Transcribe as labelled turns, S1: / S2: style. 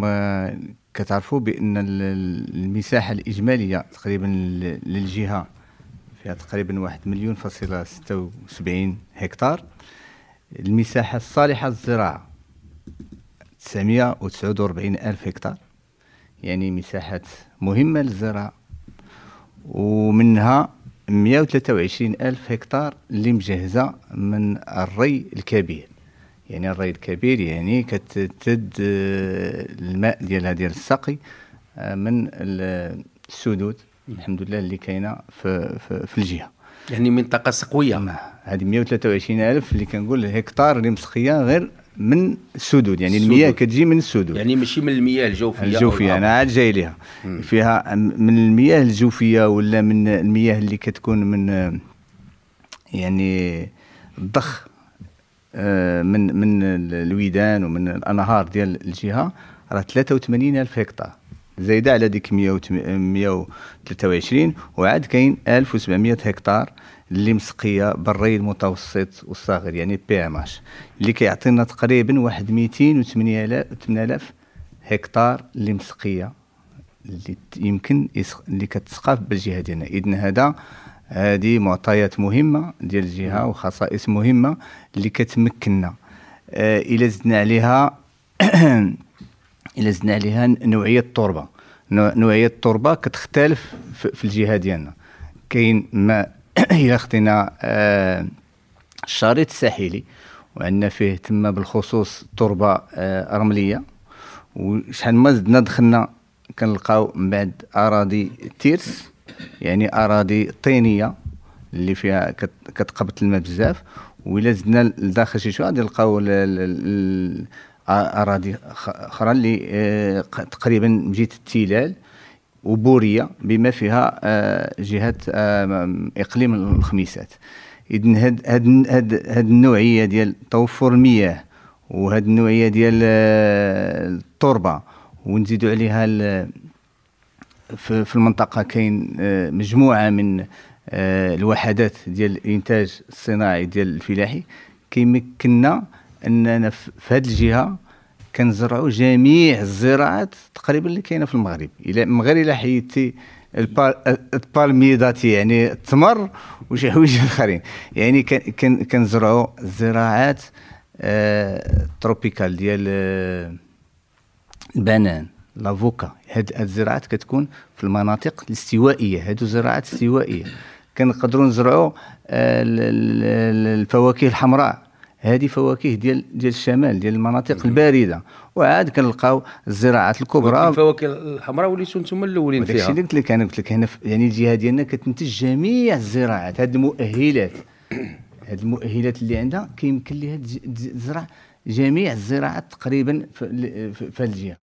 S1: كما كتعرفوا بان المساحه الاجماليه تقريبا للجهه فيها تقريبا واحد مليون فاصلة ستة وسبعين هكتار المساحة الصالحة للزراعة تسعمية وتسعود وربعين ألف هكتار يعني مساحات مهمة للزراعة ومنها مية وثلاثة وعشرين ألف هكتار اللي مجهزة من الري الكبير يعني الري الكبير يعني كتد آه، الماء ديالها ديال السقي آه، من السدود الحمد لله اللي كاينه في, في, في الجهه يعني منطقه سقويه نعم. هذه 123 الف اللي كنقول هكتار اللي مسقيه غير من السدود يعني السدود. المياه كتجي من السدود يعني ماشي من المياه الجوفيه الجوفيه انا عاد جاي ليها فيها من المياه الجوفيه ولا من المياه اللي كتكون من آه، يعني الضخ آه، من من الويدان ومن الانهار ديال الجهه راه 83 الف هكتار زايده على ديك 123 وعاد كاين 1700 هكتار اللي مسقيه بالري المتوسط والصغير يعني بي ام اش اللي كيعطينا تقريبا واحد 208000 هكتار اللي مسقيه اللي يمكن اللي كتسقى بالجهه ديالنا اذن هذا هذه معطيات مهمه ديال الجهه وخصائص مهمه اللي كتمكننا آه، الى زدنا عليها الى زدنا عليها نوعيه التربه نوعيه التربه كتختلف في الجهه ديالنا كاين ما الى خدينا آه، الشريط الساحلي وعندنا فيه تما بالخصوص تربه آه، رمليه وشحال ما زدنا دخلنا كنلقاو من بعد اراضي التيرس يعني اراضي طينيه اللي فيها كتقبط الماء بزاف وإلا زدنا لداخل شي شويه غادي نلقاو اراضي اخرى اللي آه، تقريبا جهه التلال وبوريه بما فيها آه، جهه آه، اقليم الخميسات اذن هاد هاد هاد, هاد النوعيه ديال توفر المياه وهاد النوعيه ديال التربه ونزيدوا عليها في المنطقه كاين آه، مجموعه من آه، الوحدات ديال الانتاج الصناعي ديال الفلاحي كيمكننا اننا في هذه الجهه كنزرعوا جميع الزراعات تقريبا اللي كاينه في المغرب الى غير الى حيدتي البالميداتي يعني التمر وشي حوايج اخرين يعني كنزرعوا الزراعات التروبيكال آه، ديال البنان لافوكا هاد الزراعات كتكون في المناطق الاستوائيه هادو زراعات استوائيه كنقدروا نزرعوا آه، الفواكه الحمراء هذه فواكه ديال ديال الشمال ديال المناطق البارده وعاد كنلقاو الزراعات الكبرى الفواكه الحمراء وليتو نتوما الاولين فيها داكشي اللي قلت لك انا قلت لك هنا يعني الجهه ديالنا كتنتج جميع الزراعات هاد المؤهلات هاد المؤهلات اللي عندها كيمكن لها تزرع جميع الزراعات تقريبا في, في الجهه